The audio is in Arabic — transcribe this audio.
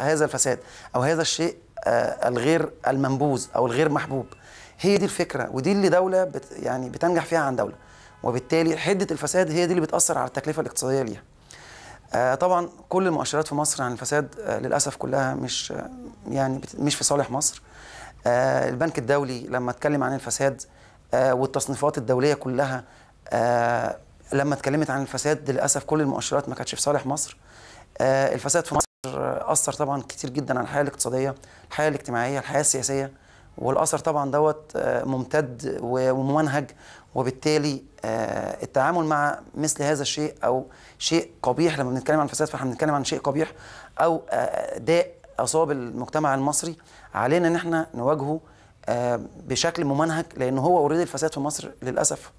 هذا الفساد او هذا الشيء آه، الغير المنبوذ او الغير محبوب هي دي الفكره ودي اللي دوله بت يعني بتنجح فيها عن دوله وبالتالي حده الفساد هي دي اللي بتاثر على التكلفه الاقتصاديه ليها آه، طبعا كل المؤشرات في مصر عن الفساد آه، للاسف كلها مش يعني مش في صالح مصر البنك الدولي لما اتكلم عن الفساد والتصنيفات الدوليه كلها لما اتكلمت عن الفساد للاسف كل المؤشرات ما كانتش في صالح مصر الفساد في مصر اثر طبعا كتير جدا على الحياه الاقتصاديه الحياه الاجتماعيه الحياه السياسيه والاثر طبعا دوت آه، ممتد وممنهج وبالتالي آه، التعامل مع مثل هذا الشيء او شيء قبيح لما بنتكلم عن الفساد فاحنا بنتكلم عن شيء قبيح او آه، داء اصاب المجتمع المصري علينا ان احنا نواجهه بشكل ممنهج لان هو اوريدي الفساد في مصر للاسف